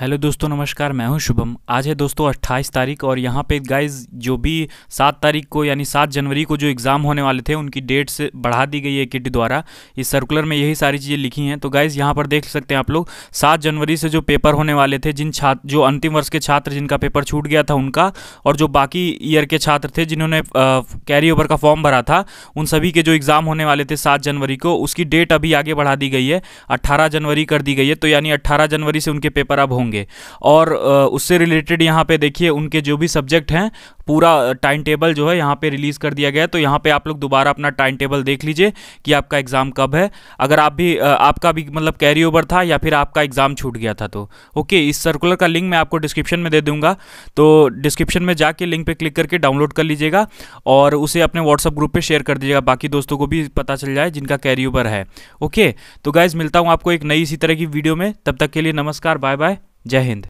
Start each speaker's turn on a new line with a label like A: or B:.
A: hello दोस्तों नमस्कार मैं हूं शुभम आज है दोस्तों 28 तारीख और यहाँ पे गाइस जो भी 7 तारीख को यानी 7 जनवरी को जो एग्ज़ाम होने वाले थे उनकी डेट्स बढ़ा दी गई है किट द्वारा इस सर्कुलर में यही सारी चीज़ें लिखी हैं तो गाइस यहाँ पर देख सकते हैं आप लोग 7 जनवरी से जो पेपर होने वाले थे जिन छात्र जो अंतिम वर्ष के छात्र जिनका पेपर छूट गया था उनका और जो बाकी ईयर के छात्र थे जिन्होंने कैरी ओवर का फॉर्म भरा था उन सभी के जो एग्ज़ाम होने वाले थे सात जनवरी को उसकी डेट अभी आगे बढ़ा दी गई है अट्ठारह जनवरी कर दी गई है तो यानी अट्ठारह जनवरी से उनके पेपर अब होंगे होंगे और उससे रिलेटेड यहाँ पे देखिए उनके जो भी सब्जेक्ट हैं पूरा टाइम टेबल जो है यहाँ पे रिलीज़ कर दिया गया है तो यहाँ पे आप लोग दोबारा अपना टाइम टेबल देख लीजिए कि आपका एग्ज़ाम कब है अगर आप भी आपका भी मतलब कैरी ओवर था या फिर आपका एग्ज़ाम छूट गया था तो ओके इस सर्कुलर का लिंक मैं आपको डिस्क्रिप्शन में दे दूंगा तो डिस्क्रिप्शन में जाके लिंक पर क्लिक करके डाउनलोड कर लीजिएगा और उसे अपने व्हाट्सअप ग्रुप पर शेयर कर दीजिएगा बाकी दोस्तों को भी पता चल जाए जिनका कैरी ओवर है ओके तो गाइज़ मिलता हूँ आपको एक नई इसी तरह की वीडियो में तब तक के लिए नमस्कार
B: बाय बाय
C: जय हिंद